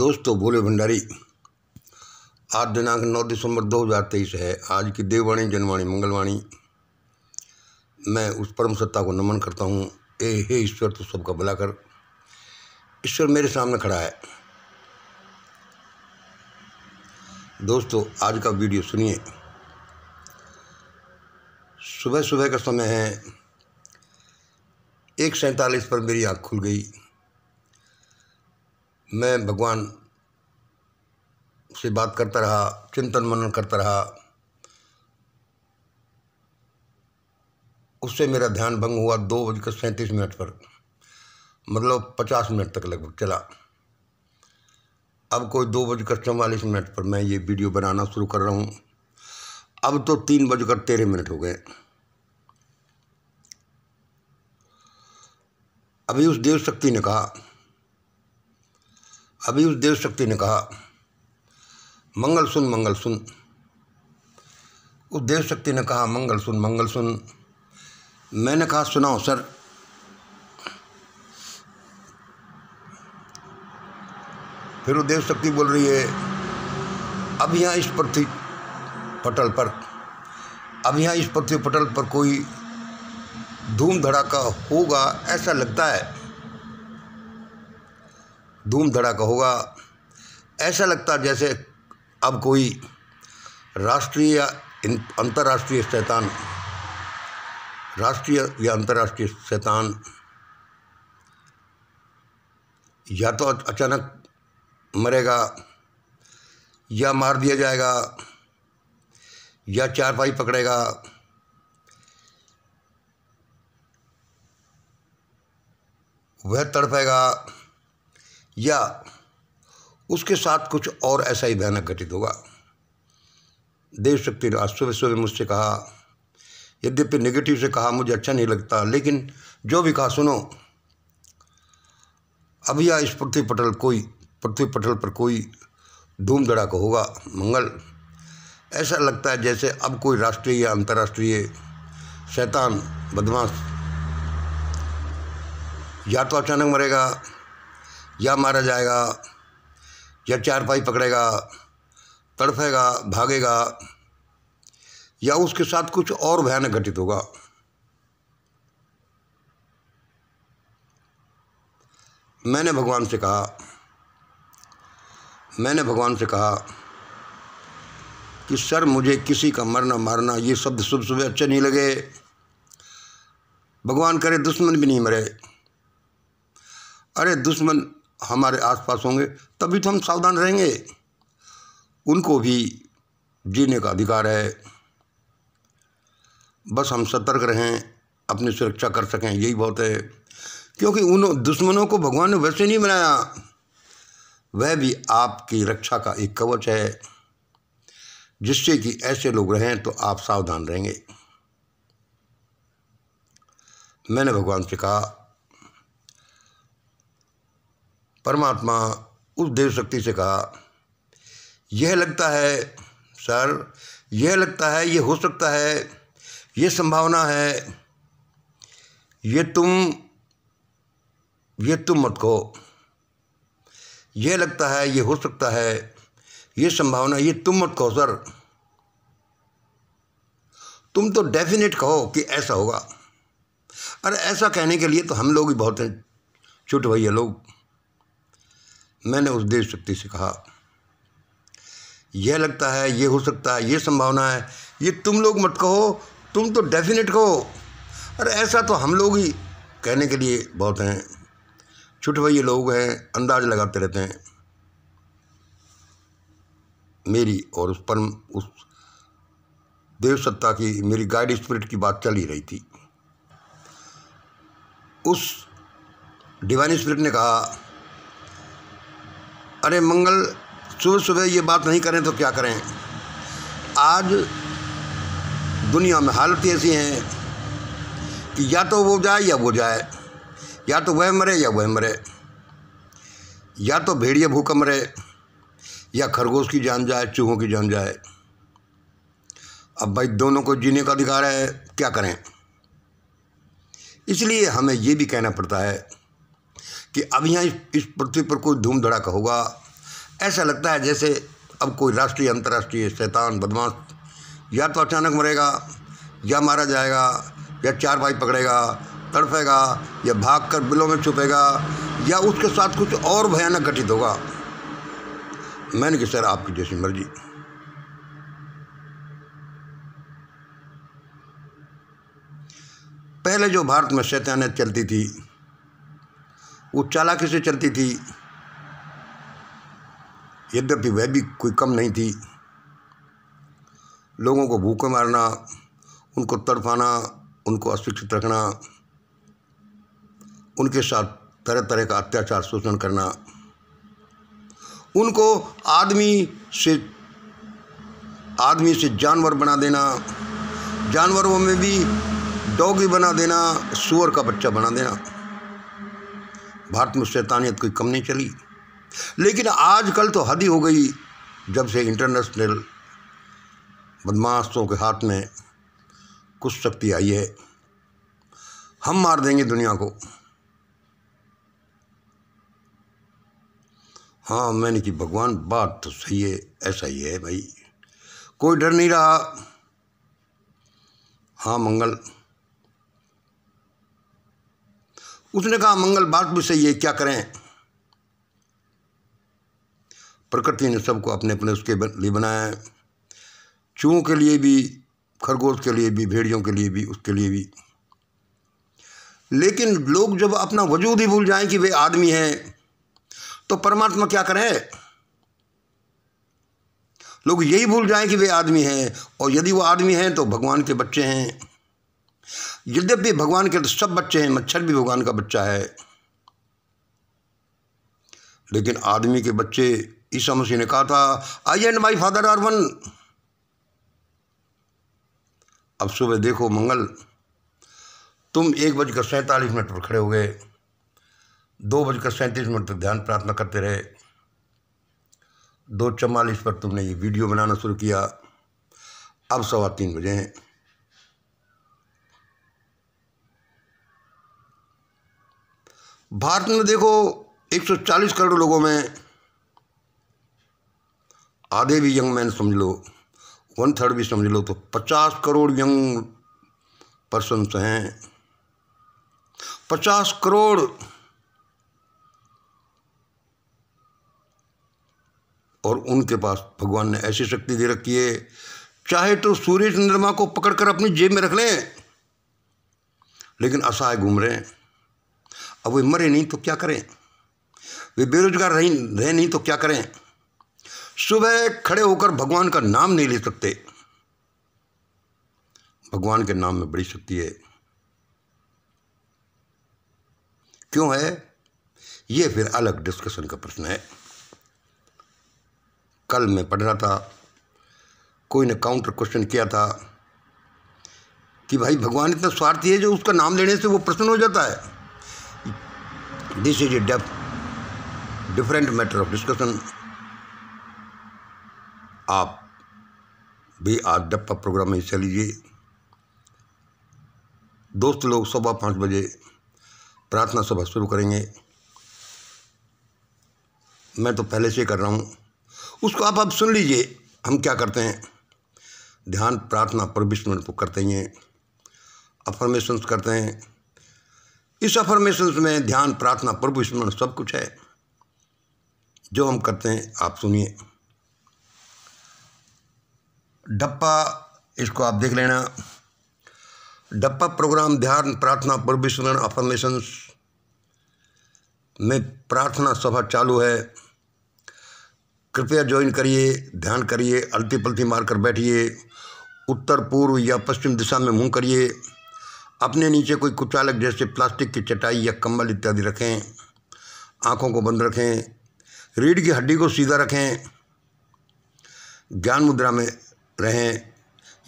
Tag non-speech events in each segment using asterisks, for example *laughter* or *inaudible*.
दोस्तों भोले भंडारी आज दिनांक 9 दिसंबर 2023 है आज की देववाणी जनवाणी मंगलवाणी मैं उस परम सत्ता को नमन करता हूँ ए हे ईश्वर तो सबका भला कर ईश्वर मेरे सामने खड़ा है दोस्तों आज का वीडियो सुनिए सुबह सुबह का समय है एक सैंतालीस पर मेरी आँख खुल गई मैं भगवान से बात करता रहा चिंतन मनन करता रहा उससे मेरा ध्यान भंग हुआ दो बजकर सैंतीस मिनट पर मतलब पचास मिनट तक लगभग चला अब कोई दो बजकर चौवालीस मिनट पर मैं ये वीडियो बनाना शुरू कर रहा हूँ अब तो तीन बजकर तेरह मिनट हो गए अभी उस देव शक्ति ने कहा अभी उस देव शक्ति ने कहा मंगल सुन मंगल सुन उस देव शक्ति ने कहा मंगल सुन मंगल सुन मैंने कहा सुनाओ सर फिर वो देव शक्ति बोल रही है अब यहाँ इस पृथ्वी पटल पर अब यहाँ इस पृथ्वी पटल पर कोई धूम धड़ाका होगा ऐसा लगता है धूम धड़ाका होगा ऐसा लगता जैसे अब कोई राष्ट्रीय या अंतर्राष्ट्रीय शैतान राष्ट्रीय या अंतर्राष्ट्रीय शैतान या तो अचानक मरेगा या मार दिया जाएगा या चारपाई पकड़ेगा वह तड़पेगा या उसके साथ कुछ और ऐसा ही भयानक घटित होगा देवशक्ति ने आज सुबह सुबह मुझसे कहा यद्यपि नेगेटिव से कहा मुझे अच्छा नहीं लगता लेकिन जो भी कहा सुनो अब या इस पृथ्वी पटल कोई पृथ्वी पटल पर कोई धूम धड़ाक होगा मंगल ऐसा लगता है जैसे अब कोई राष्ट्रीय या अंतर्राष्ट्रीय शैतान बदमाश या तो अचानक मरेगा या मारा जाएगा या चारपाई पकड़ेगा तड़फेगा भागेगा या उसके साथ कुछ और भयानक घटित होगा मैंने भगवान से कहा मैंने भगवान से कहा कि सर मुझे किसी का मरना मारना ये शब्द सुबह सुबह अच्छे नहीं लगे भगवान करे दुश्मन भी नहीं मरे अरे दुश्मन हमारे आसपास होंगे तभी तो हम सावधान रहेंगे उनको भी जीने का अधिकार है बस हम सतर्क रहें अपनी सुरक्षा कर सकें यही बहुत है क्योंकि उन दुश्मनों को भगवान ने वैसे नहीं बनाया वह भी आपकी रक्षा का एक कवच है जिससे कि ऐसे लोग रहें तो आप सावधान रहेंगे मैंने भगवान से कहा परमात्मा उस देव शक्ति से कहा यह लगता है सर यह लगता है यह हो सकता है यह संभावना है ये तुम ये तुम मत कहो यह लगता है ये हो सकता है ये संभावना ये तुम मत कहो सर तुम तो डेफिनेट कहो कि ऐसा होगा अरे ऐसा कहने के लिए तो हम लोग ही बहुत हैं छोटे भैया लोग मैंने उस देव शक्ति से कहा यह लगता है ये हो सकता है ये संभावना है ये तुम लोग मत कहो तुम तो डेफिनेट कहो अरे ऐसा तो हम लोग ही कहने के लिए बहुत हैं छुट भैया लोग हैं अंदाज लगाते रहते हैं मेरी और उस परम उस देव सत्ता की मेरी गाइड स्पिरिट की बात चल ही रही थी उस डिवाइन स्पिरिट ने कहा अरे मंगल सुबह सुबह ये बात नहीं करें तो क्या करें आज दुनिया में हालत ऐसी हैं कि या तो वो जाए या वो जाए या तो वह मरे या वह मरे या तो भेड़िए भूखा मरे या खरगोश की जान जाए चूहों की जान जाए अब भाई दोनों को जीने का अधिकार है क्या करें इसलिए हमें ये भी कहना पड़ता है कि अब यहाँ इस पृथ्वी पर कोई धूम धड़ाका होगा ऐसा लगता है जैसे अब कोई राष्ट्रीय अंतर्राष्ट्रीय शैतान बदमाश या तो अचानक मरेगा या मारा जाएगा या चार भाई पकड़ेगा तड़पेगा या भाग कर बिलों में छुपेगा या उसके साथ कुछ और भयानक घटित होगा मैंने कि सर आपकी जैसी मर्जी पहले जो भारत में शैतानियत चलती थी वो चालाकी से चलती थी यद्यपि वह भी कोई कम नहीं थी लोगों को भूखे मारना उनको तड़पाना उनको अशिक्षित रखना उनके साथ तरह तरह का अत्याचार शोषण करना उनको आदमी से आदमी से जानवर बना देना जानवरों में भी डॉगी बना देना सुअर का बच्चा बना देना भारत में शैतानियत कोई कम नहीं चली लेकिन आजकल तो हद ही हो गई जब से इंटरनेशनल बदमाशों के हाथ में कुछ शक्ति आई है हम मार देंगे दुनिया को हाँ मैंने कि भगवान बात तो सही है ऐसा ही है भाई कोई डर नहीं रहा हाँ मंगल उसने कहा मंगल बात भी सही है क्या करें प्रकृति ने सबको अपने अपने उसके लिए बनाया है चूहों के लिए भी खरगोश के लिए भी भेड़ियों के लिए भी उसके लिए भी लेकिन लोग जब अपना वजूद ही भूल जाएं कि वे आदमी हैं तो परमात्मा क्या करें लोग यही भूल जाएं कि वे आदमी हैं और यदि वो आदमी हैं तो भगवान के बच्चे हैं यद्यपि भगवान के तो सब बच्चे हैं मच्छर भी भगवान का बच्चा है लेकिन आदमी के बच्चे ईसा मसीह ने कहा था I and my father are one अब सुबह देखो मंगल तुम एक बजकर सैंतालीस मिनट पर खड़े हो गए दो बजकर सैंतीस मिनट तक ध्यान प्रार्थना करते रहे दो चवालीस पर तुमने ये वीडियो बनाना शुरू किया अब सवा तीन बजे हैं भारत में देखो 140 करोड़ लोगों में आधे भी यंग मैन समझ लो वन थर्ड भी समझ लो तो 50 करोड़ यंग पर्सन हैं 50 करोड़ और उनके पास भगवान ने ऐसी शक्ति दे रखी है चाहे तो सूर्य चंद्रमा को पकड़कर अपनी जेब में रख लें लेकिन असहाय घूम रहे हैं अब वे मरे नहीं तो क्या करें वे बेरोजगार रहे नहीं तो क्या करें सुबह खड़े होकर भगवान का नाम नहीं ले सकते भगवान के नाम में बड़ी शक्ति है क्यों है यह फिर अलग डिस्कशन का प्रश्न है कल मैं पढ़ रहा था कोई ने काउंटर क्वेश्चन किया था कि भाई भगवान इतना स्वार्थी है जो उसका नाम लेने से वो प्रश्न हो जाता है This is a depth, different matter of discussion आप भी आज डप्पा प्रोग्राम में हिस्सा लीजिए दोस्त लोग सुबह पाँच बजे प्रार्थना सभा शुरू करेंगे मैं तो पहले से कर रहा हूँ उसको आप अब सुन लीजिए हम क्या करते हैं ध्यान प्रार्थना पर विस्मरण को करते हैं अफर्मेशंस करते हैं इस अफॉर्मेशन में ध्यान प्रार्थना प्रभु स्मरण सब कुछ है जो हम करते हैं आप सुनिए डप्पा इसको आप देख लेना डप्पा प्रोग्राम ध्यान प्रार्थना प्रभु स्मरण अफॉर्मेशन में प्रार्थना सभा चालू है कृपया ज्वाइन करिए ध्यान करिए अल्टी पल्टी मारकर बैठिए उत्तर पूर्व या पश्चिम दिशा में मुंह करिए अपने नीचे कोई कुचालक जैसे प्लास्टिक की चटाई या कंबल इत्यादि रखें आँखों को बंद रखें रीढ़ की हड्डी को सीधा रखें ज्ञान मुद्रा में रहें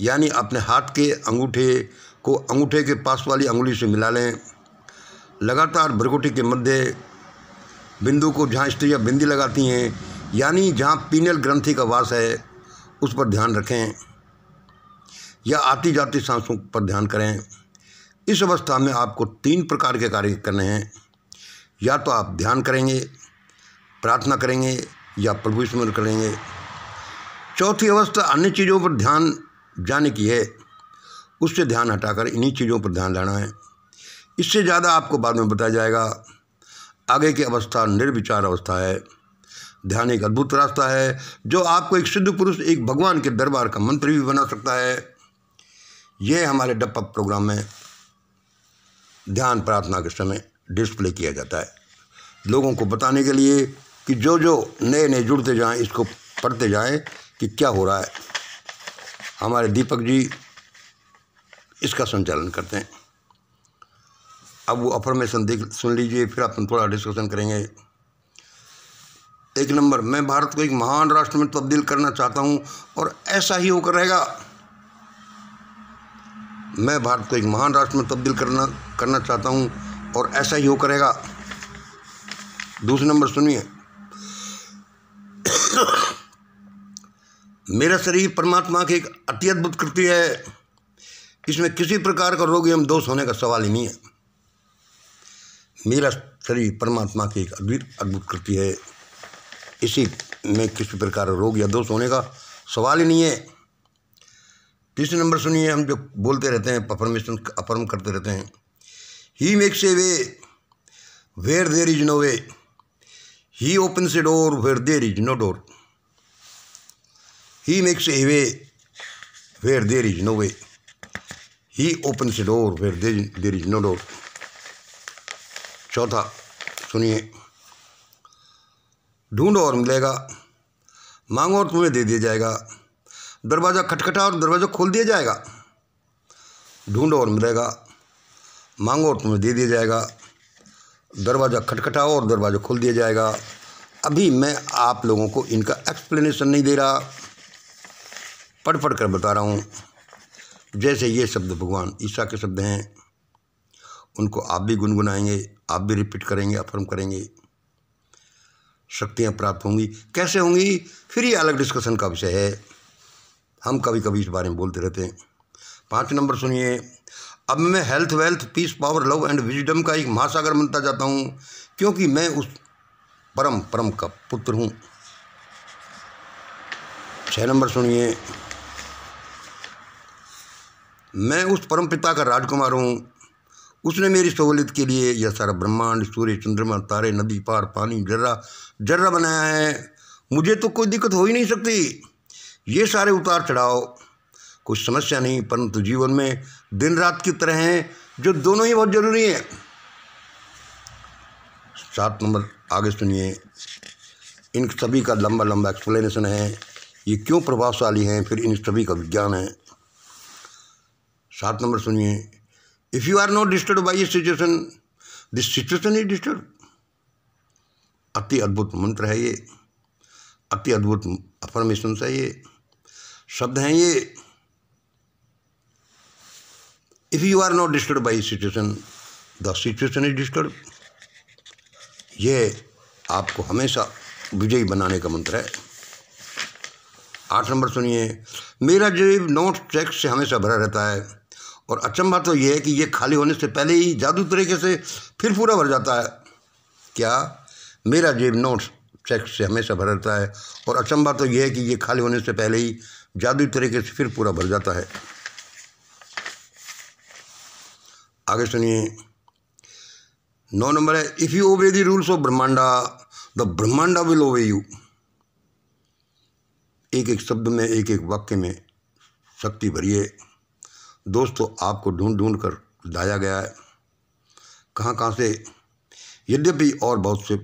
यानी अपने हाथ के अंगूठे को अंगूठे के पास वाली अंगुली से मिला लें लगातार भरगुटी के मध्य बिंदु को जहाँ स्त्रियाँ बिंदी लगाती हैं यानी जहाँ पीनल ग्रंथि का वास है उस पर ध्यान रखें या आती जाती सांसों पर ध्यान करें इस अवस्था में आपको तीन प्रकार के कार्य करने हैं या तो आप ध्यान करेंगे प्रार्थना करेंगे या प्रभु स्मरण करेंगे चौथी अवस्था अन्य चीज़ों पर ध्यान जाने की है उससे ध्यान हटाकर इन्हीं चीज़ों पर ध्यान लाना है इससे ज़्यादा आपको बाद में बताया जाएगा आगे की अवस्था निर्विचार अवस्था है ध्यान एक अद्भुत रास्ता है जो आपको एक सिद्ध पुरुष एक भगवान के दरबार का मंत्र भी बना सकता है यह हमारे डपअप प्रोग्राम में ध्यान प्रार्थना के समय डिस्प्ले किया जाता है लोगों को बताने के लिए कि जो जो नए नए जुड़ते जाएं इसको पढ़ते जाएं कि क्या हो रहा है हमारे दीपक जी इसका संचालन करते हैं अब वो अफर्मेशन देख सुन लीजिए फिर अपन थोड़ा डिस्कशन करेंगे एक नंबर मैं भारत को एक महान राष्ट्र में तब्दील करना चाहता हूँ और ऐसा ही होकर रहेगा मैं भारत को एक महान राष्ट्र में तब्दील करना करना चाहता हूँ और ऐसा ही हो करेगा दूसरे नंबर सुनिए *coughs* मेरा शरीर परमात्मा की एक अति अद्भुत कृति है इसमें किसी प्रकार का रोग एवं दोष होने का सवाल ही नहीं है मेरा शरीर परमात्मा की एक अद्भुत अद्भुत कृति है इसी में किसी प्रकार रोग या दोष होने का सवाल ही नहीं है तीसरे नंबर सुनिए हम जो बोलते रहते हैं परफॉर्मेशन अफर्म करते रहते हैं he makes a way where there is no way he opens door where there is no door he makes a way where there is no way he opens door where there is no door चौथा सुनिए ढूंढो और मिलेगा मांगो और तुम्हें दे दिया जाएगा दरवाज़ा खटखटा और दरवाज़ा खोल दिया जाएगा ढूंढो और मिलेगा मांगो और तुम्हें दे दिया जाएगा दरवाज़ा खटखटाओ और दरवाज़ा खोल दिया जाएगा अभी मैं आप लोगों को इनका एक्सप्लेनेशन नहीं दे रहा पढ़ पढ़ कर बता रहा हूँ जैसे ये शब्द भगवान ईसा के शब्द हैं उनको आप भी गुनगुनाएंगे आप भी रिपीट करेंगे अफर्म करेंगे शक्तियाँ प्राप्त होंगी कैसे होंगी फिर ये अलग डिस्कशन का विषय है हम कभी कभी इस बारे में बोलते रहते हैं पाँच नंबर सुनिए अब मैं health wealth peace power love and wisdom का एक महासागर बनता जाता हूँ क्योंकि मैं उस परम परम का पुत्र हूँ छः नंबर सुनिए मैं उस परम पिता का राजकुमार हूँ उसने मेरी सहूलियत के लिए यह सारा ब्रह्मांड सूर्य चंद्रमा तारे नदी पार पानी जर्रा जर्रा बनाया है मुझे तो कोई दिक्कत हो ही नहीं सकती ये सारे उतार चढ़ाव कुछ समस्या नहीं परंतु जीवन में दिन रात की तरह हैं जो दोनों ही बहुत जरूरी हैं सात नंबर आगे सुनिए इन सभी का लंबा लंबा एक्सप्लेनेशन है ये क्यों प्रभावशाली हैं फिर इन सभी का विज्ञान है सात नंबर सुनिए if you are not disturb by ये situation this situation is disturb अति अद्भुत मंत्र है ये अति अद्भुत अफर्मेशन है ये शब्द हैं ये if you are not disturb by situation the situation is disturb ये आपको हमेशा विजयी बनाने का मंत्र है आठ नंबर सुनिए मेरा जेब नोट चेक से हमेशा भरा रहता है और अचंभा तो यह है कि ये खाली होने से पहले ही जादू तरीके से फिर पूरा भर जाता है क्या मेरा जेब नोट चेक से हमेशा भरा रहता है और अचंभा तो यह है कि ये खाली होने से पहले ही जादुई तरीके से फिर पूरा भर जाता है आगे सुनिए नौ नंबर है if you obey the rules of ब्रह्मांडा द ब्रह्मांडा विल ओबे यू एक एक शब्द में एक एक वाक्य में शक्ति भरिए दोस्तों आपको ढूंढ ढूंढ कर लाया गया है कहाँ कहाँ से यद्यपि और बहुत से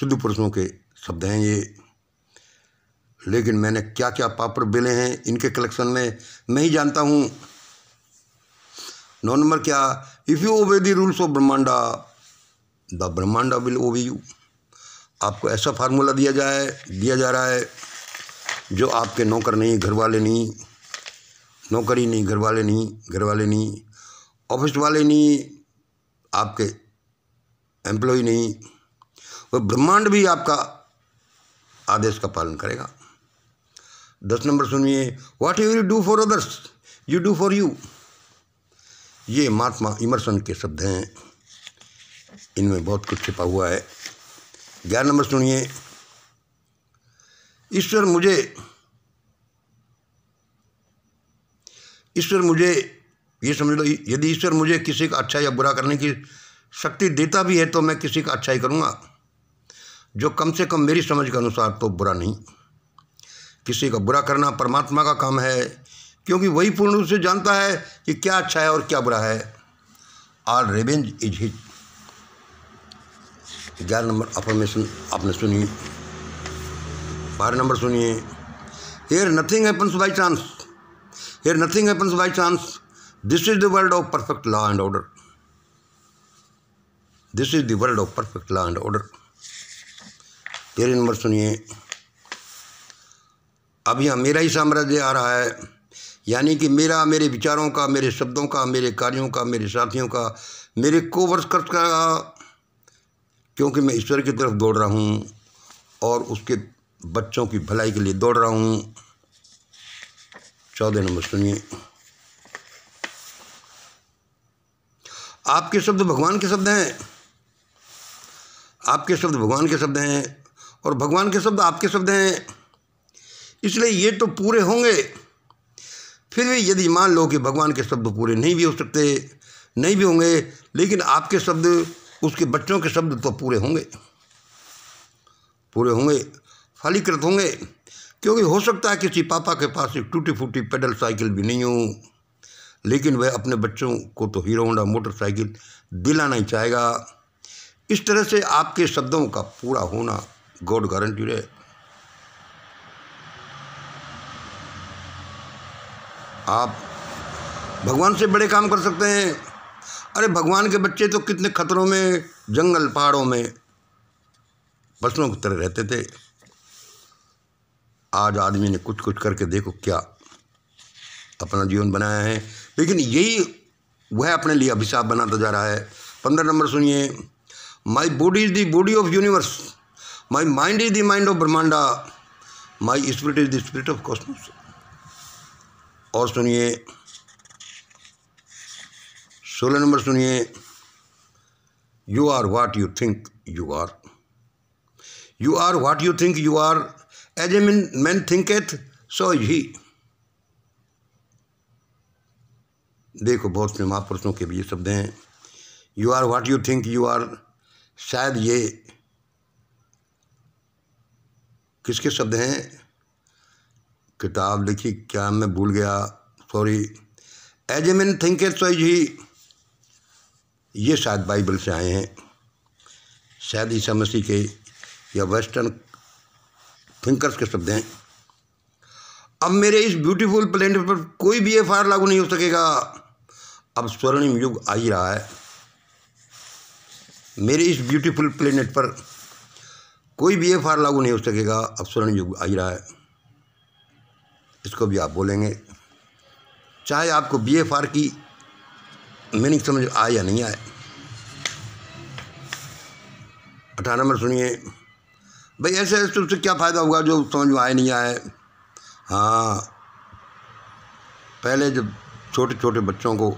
सिद्ध पुरुषों के शब्द हैं ये लेकिन मैंने क्या क्या पापड़ बिले हैं इनके कलेक्शन में मैं ही जानता हूँ नौ नंबर क्या if you obey the rules of ब्रह्मांडा द ब्रह्मांडा विल ओबे यू आपको ऐसा फार्मूला दिया जाए दिया जा रहा है जो आपके नौकर नहीं घर वाले नहीं नौकरी नहीं घर वाले नहीं घर वाले नहीं ऑफिस वाले नहीं आपके एम्प्लॉय नहीं वह ब्रह्मांड भी आपका आदेश का पालन करेगा दस नंबर सुनिए what you do for others you do for you ये महात्मा इमरसन के शब्द हैं इनमें बहुत कुछ छिपा हुआ है ग्यारह नंबर सुनिए ईश्वर मुझे ईश्वर मुझे ये समझ लो यदि ईश्वर मुझे किसी का अच्छा या बुरा करने की शक्ति देता भी है तो मैं किसी का अच्छा ही करूँगा जो कम से कम मेरी समझ के अनुसार तो बुरा नहीं किसी का बुरा करना परमात्मा का काम है क्योंकि वही पूर्ण रूप से जानता है कि क्या अच्छा है और क्या बुरा है आर रेवेंज इज हिट ग्यारह नंबर अपरमेशन आपने सुनी बारह नंबर सुनिए here nothing happens by chance here nothing happens by chance this is the world of perfect law and order this is the world of perfect law and order तेरह number सुनिए अब यहाँ मेरा ही साम्राज्य आ रहा है यानी कि मेरा मेरे विचारों का मेरे शब्दों का मेरे कार्यों का मेरे साथियों का मेरे को वर्ष कर क्योंकि मैं ईश्वर की तरफ दौड़ रहा हूँ और उसके बच्चों की भलाई के लिए दौड़ रहा हूँ चौदह नंबर सुनिए आपके शब्द भगवान के शब्द हैं आपके शब्द भगवान के शब्द हैं और भगवान के शब्द आपके शब्द हैं इसलिए ये तो पूरे होंगे फिर भी यदि मान लो कि भगवान के शब्द पूरे नहीं भी हो सकते नहीं भी होंगे लेकिन आपके शब्द उसके बच्चों के शब्द तो पूरे होंगे पूरे होंगे फलीकृत होंगे क्योंकि हो सकता है किसी पापा के पास एक टूटी फूटी पेडल साइकिल भी नहीं हो लेकिन वह अपने बच्चों को तो हीरो होंडा मोटरसाइकिल दिलाना ही चाहेगा इस तरह से आपके शब्दों का पूरा होना गॉड गारंटी है आप भगवान से बड़े काम कर सकते हैं अरे भगवान के बच्चे तो कितने खतरों में जंगल पहाड़ों में बसनों की तरह रहते थे आज आदमी ने कुछ कुछ करके देखो क्या अपना जीवन बनाया है लेकिन यही वह अपने लिए अभिशाप बनाता जा रहा है पंद्रह नंबर सुनिए my body is the body of universe my mind is the mind of ब्रह्मांडा my spirit is the spirit of cosmos और सुनिए सोलह नंबर सुनिए you are what you think you are you are what you think you are as a man thinketh so ही देखो बहुत से महापुरुषों के भी ये शब्द हैं you are what you think you are शायद ये किसके शब्द हैं किताब लिखी क्या मैं भूल गया sorry as a man thinker तो ही ये शायद बाइबल से आए हैं शायद ईसा मसीह के या वेस्टर्न थिंकर्स के शब्द हैं अब मेरे इस ब्यूटीफुल प्लेनेट पर कोई भी एफ लागू नहीं हो सकेगा अब स्वर्णिम युग आ ही रहा है मेरे इस ब्यूटीफुल प्लेनेट पर कोई भी एफ लागू नहीं हो सकेगा अब स्वर्णिम युग आ ही रहा है इसको भी आप बोलेंगे चाहे आपको बी एफ आर की मीनिंग समझ आए या नहीं आए अठारह नंबर सुनिए भाई ऐसे ऐसे उससे क्या फ़ायदा होगा जो समझ में आए नहीं आए हाँ पहले जब छोटे छोटे बच्चों को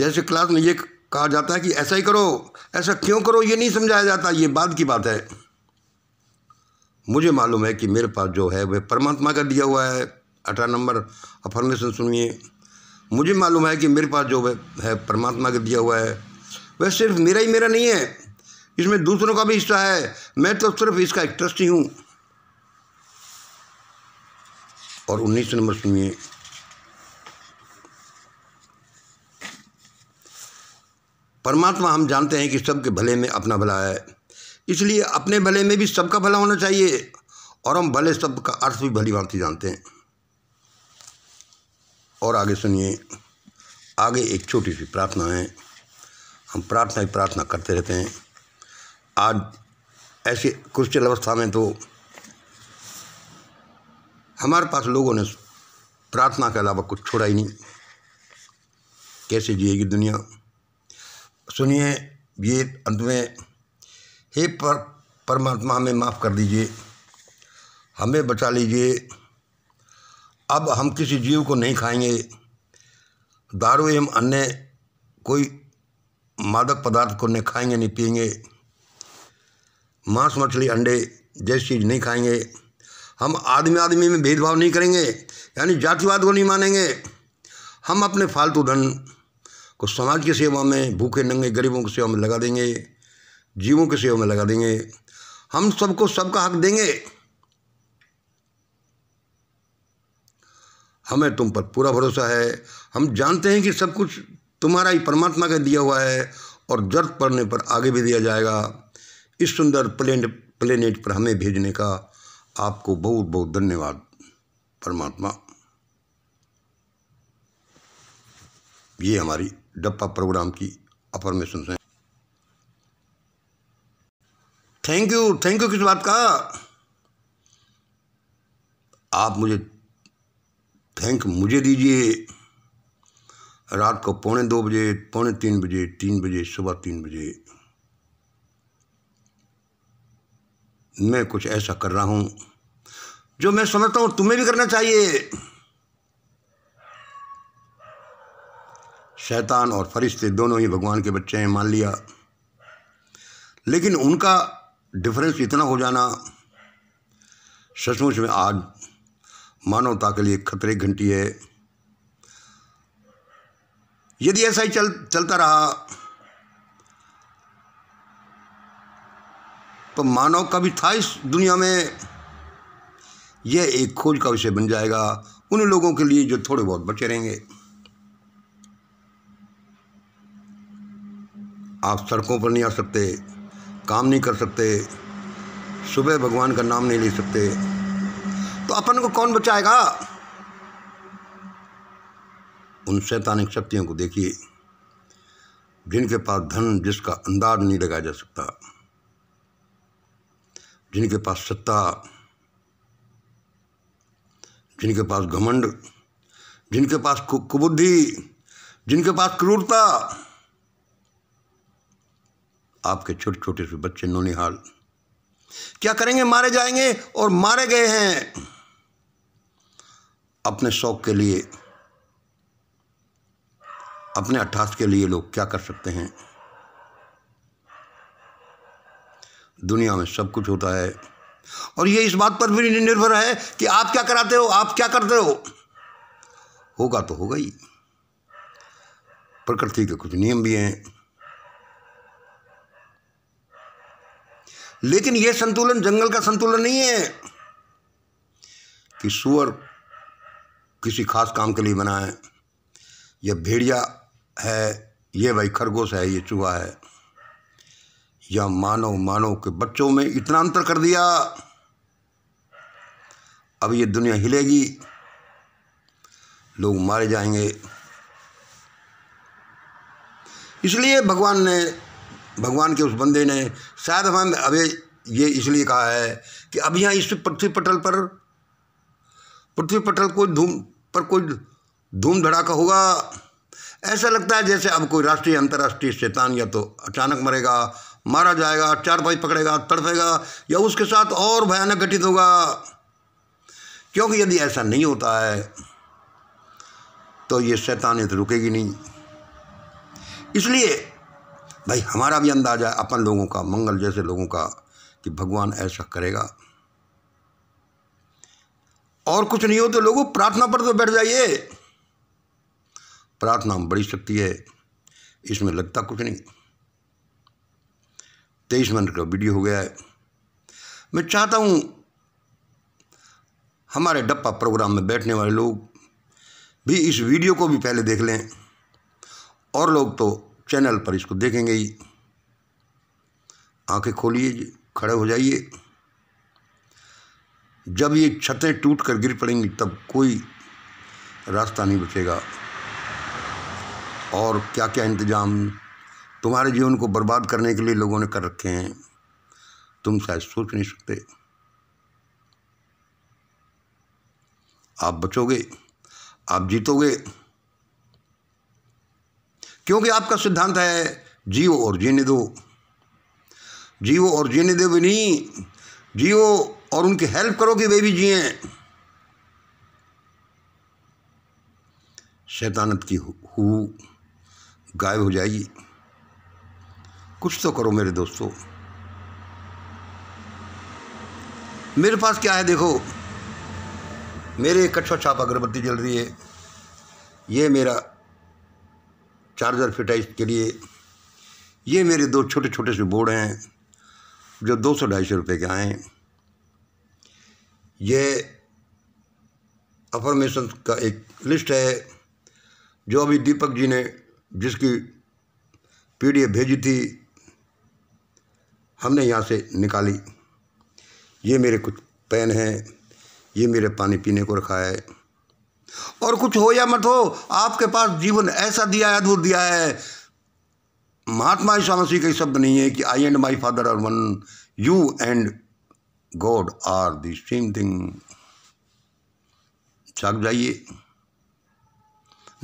जैसे क्लास में ये कहा जाता है कि ऐसा ही करो ऐसा क्यों करो ये नहीं समझाया जाता ये बाद की बात है मुझे मालूम है कि मेरे पास जो है वह परमात्मा का दिया हुआ है अठारह नंबर अफर्मेशन सुनिए मुझे मालूम है कि मेरे पास जो है परमात्मा का दिया हुआ है वह सिर्फ मेरा ही मेरा नहीं है इसमें दूसरों का भी हिस्सा है मैं तो सिर्फ इसका एक ट्रस्ट हूँ और उन्नीस नंबर सुनिए परमात्मा हम जानते हैं कि सबके भले में अपना भला है इसलिए अपने भले में भी सबका भला होना चाहिए और हम भले सबका अर्थ भी भली भांति जानते हैं और आगे सुनिए आगे एक छोटी सी प्रार्थना है हम प्रार्थना ही प्रार्थना करते रहते हैं आज ऐसी कुश्चल अवस्था में तो हमारे पास लोगों ने प्रार्थना के अलावा कुछ छोड़ा ही नहीं कैसे जिएगी दुनिया सुनिए ये अंत में हे पर परमात्मा हमें माफ़ कर दीजिए हमें बचा लीजिए अब हम किसी जीव को नहीं खाएंगे दारू एवं अन्य कोई मादक पदार्थ को नहीं खाएंगे नहीं पिएंगे मांस मछली अंडे जैसी चीज़ नहीं खाएंगे हम आदमी आदमी में भेदभाव नहीं करेंगे यानी जातिवाद को नहीं मानेंगे हम अपने फालतू धन को समाज की सेवा में भूखे नंगे गरीबों की सेवा में लगा देंगे जीवों की सेवा में लगा देंगे हम सबको सबका हक देंगे हमें तुम पर पूरा भरोसा है हम जानते हैं कि सब कुछ तुम्हारा ही परमात्मा का दिया हुआ है और जरूरत पड़ने पर आगे भी दिया जाएगा इस सुंदर प्लेन प्लेनेट पर हमें भेजने का आपको बहुत बहुत धन्यवाद परमात्मा ये हमारी डप्पा प्रोग्राम की अपरमेशन से थैंक यू थैंक यू किस बात का आप मुझे थैंक मुझे दीजिए रात को पौने दो बजे पौने तीन बजे तीन बजे सुबह तीन बजे मैं कुछ ऐसा कर रहा हूँ जो मैं समझता हूँ तुम्हें भी करना चाहिए शैतान और फरिश्ते दोनों ही भगवान के बच्चे हैं मान लिया लेकिन उनका डिफरेंस इतना हो जाना सचमुच में आज मानवता के लिए खतरे घंटी है यदि ऐसा ही चल चलता रहा तो मानव का भी था इस दुनिया में यह एक खोज का विषय बन जाएगा उन लोगों के लिए जो थोड़े बहुत बचे रहेंगे आप सड़कों पर नहीं आ सकते काम नहीं कर सकते सुबह भगवान का नाम नहीं ले सकते तो अपन को कौन बचाएगा उन शैतानिक शक्तियों को देखिए जिनके पास धन जिसका अंदाज नहीं लगाया जा सकता जिनके पास सत्ता जिनके पास घमंड जिनके पास कुबुद्धि जिनके पास क्रूरता आपके छोटे छोटे से बच्चे नोनिहाल क्या करेंगे मारे जाएंगे और मारे गए हैं अपने शौक के लिए अपने अट्ठास के लिए लोग क्या कर सकते हैं दुनिया में सब कुछ होता है और ये इस बात पर भी निर्भर है कि आप क्या कराते हो आप क्या करते हो होगा तो होगा ही प्रकृति के कुछ नियम भी हैं लेकिन यह संतुलन जंगल का संतुलन नहीं है कि सुअर किसी खास काम के लिए बना है यह भेड़िया है ये भाई खरगोश है ये चूहा है या मानव मानव के बच्चों में इतना अंतर कर दिया अब ये दुनिया हिलेगी लोग मारे जाएंगे इसलिए भगवान ने भगवान के उस बंदे ने शायद हम अभी ये इसलिए कहा है कि अब यहाँ इस पृथ्वी पटल पर पृथ्वी पटल कोई धूम पर कोई धूम धड़ाका होगा ऐसा लगता है जैसे अब कोई राष्ट्रीय अंतर्राष्ट्रीय शैतान या तो अचानक मरेगा मारा जाएगा चार पाई पकड़ेगा तड़फेगा या उसके साथ और भयानक घटित होगा क्योंकि यदि ऐसा नहीं होता है तो ये शैतानियत रुकेगी नहीं इसलिए भाई हमारा भी अंदाज़ा है अपन लोगों का मंगल जैसे लोगों का कि भगवान ऐसा करेगा और कुछ नहीं हो तो लोगों प्रार्थना पर तो बैठ जाइए प्रार्थना में बड़ी शक्ति है इसमें लगता कुछ नहीं तेईस मिनट का वीडियो हो गया है मैं चाहता हूँ हमारे डप्पा प्रोग्राम में बैठने वाले लोग भी इस वीडियो को भी पहले देख लें और लोग तो चैनल पर इसको देखेंगे ही आंखें खोलिए खड़े हो जाइए जब ये छतें टूट कर गिर पड़ेंगी तब कोई रास्ता नहीं बचेगा और क्या क्या इंतज़ाम तुम्हारे जीवन को बर्बाद करने के लिए लोगों ने कर रखे हैं तुम शायद सोच नहीं सकते आप बचोगे आप जीतोगे क्योंकि आपका सिद्धांत है जियो और जीने दो जियो और जीने दो भी नहीं जियो और उनकी हेल्प करो कि वे भी जिए शैतानत की हु गायब हो जाएगी कुछ तो करो मेरे दोस्तों मेरे पास क्या है देखो मेरे कछुआ छाप अगरबत्ती जल रही है ये मेरा चार्जर फिटाइश के लिए ये मेरे दो छोटे छोटे से बोर्ड हैं जो दो सौ ढाई सौ रुपये के आए हैं ये अफॉर्मेशन का एक लिस्ट है जो अभी दीपक जी ने जिसकी पी भेजी थी हमने यहाँ से निकाली ये मेरे कुछ पेन हैं ये मेरे पानी पीने को रखा है और कुछ हो या मत हो आपके पास जीवन ऐसा दिया है अद्भुत दिया है महात्मा ईसा मसीह का शब्द नहीं है कि I and my father are one you and God are the same thing जाग जाइए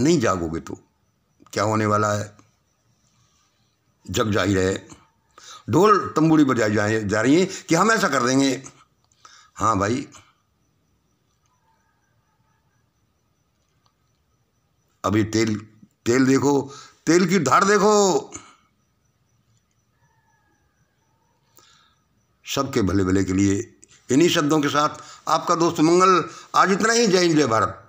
नहीं जागोगे तो क्या होने वाला है जग जा ही रहे ढोल तंबूरी बजाई जा रही है कि हम ऐसा कर देंगे हाँ भाई अभी तेल तेल देखो तेल की धार देखो सबके भले भले के लिए इन्हीं शब्दों के साथ आपका दोस्त मंगल आज इतना ही जय हिंद जय भारत